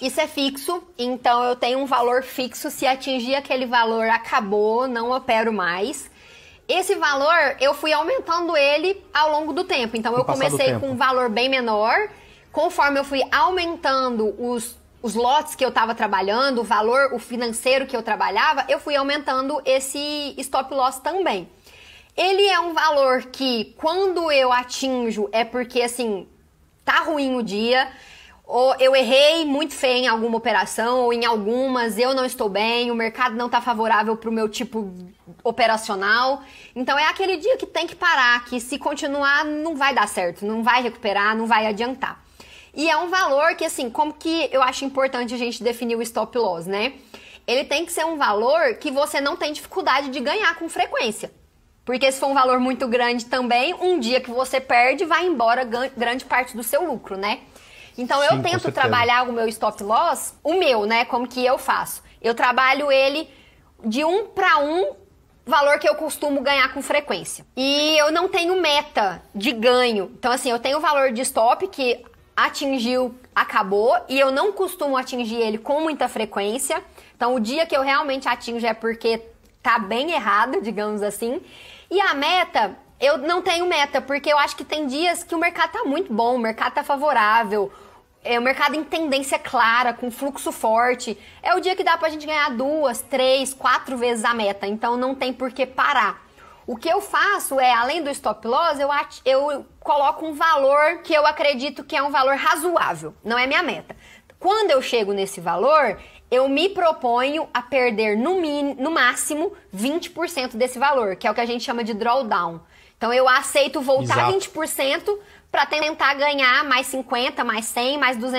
Isso é fixo, então eu tenho um valor fixo. Se atingir aquele valor, acabou, não opero mais. Esse valor, eu fui aumentando ele ao longo do tempo. Então, eu comecei com um valor bem menor. Conforme eu fui aumentando os, os lotes que eu estava trabalhando, o valor, o financeiro que eu trabalhava, eu fui aumentando esse stop loss também. Ele é um valor que, quando eu atinjo, é porque, assim, tá ruim o dia ou eu errei muito feio em alguma operação, ou em algumas, eu não estou bem, o mercado não está favorável para o meu tipo operacional. Então é aquele dia que tem que parar, que se continuar não vai dar certo, não vai recuperar, não vai adiantar. E é um valor que, assim, como que eu acho importante a gente definir o stop loss, né? Ele tem que ser um valor que você não tem dificuldade de ganhar com frequência. Porque se for um valor muito grande também, um dia que você perde, vai embora grande parte do seu lucro, né? Então Sim, eu tento trabalhar o meu stop loss, o meu, né? Como que eu faço? Eu trabalho ele de um para um valor que eu costumo ganhar com frequência. E eu não tenho meta de ganho. Então, assim, eu tenho o valor de stop que atingiu, acabou, e eu não costumo atingir ele com muita frequência. Então, o dia que eu realmente atinjo é porque tá bem errado, digamos assim. E a meta, eu não tenho meta, porque eu acho que tem dias que o mercado tá muito bom, o mercado tá favorável, é, o mercado em tendência clara, com fluxo forte, é o dia que dá pra gente ganhar duas, três, quatro vezes a meta. Então não tem por que parar. O que eu faço é, além do stop loss, eu, eu coloco um valor que eu acredito que é um valor razoável. Não é minha meta. Quando eu chego nesse valor, eu me proponho a perder no, mínimo, no máximo 20% desse valor, que é o que a gente chama de drawdown. Então eu aceito voltar Exato. 20% para tentar ganhar mais 50, mais 100, mais 200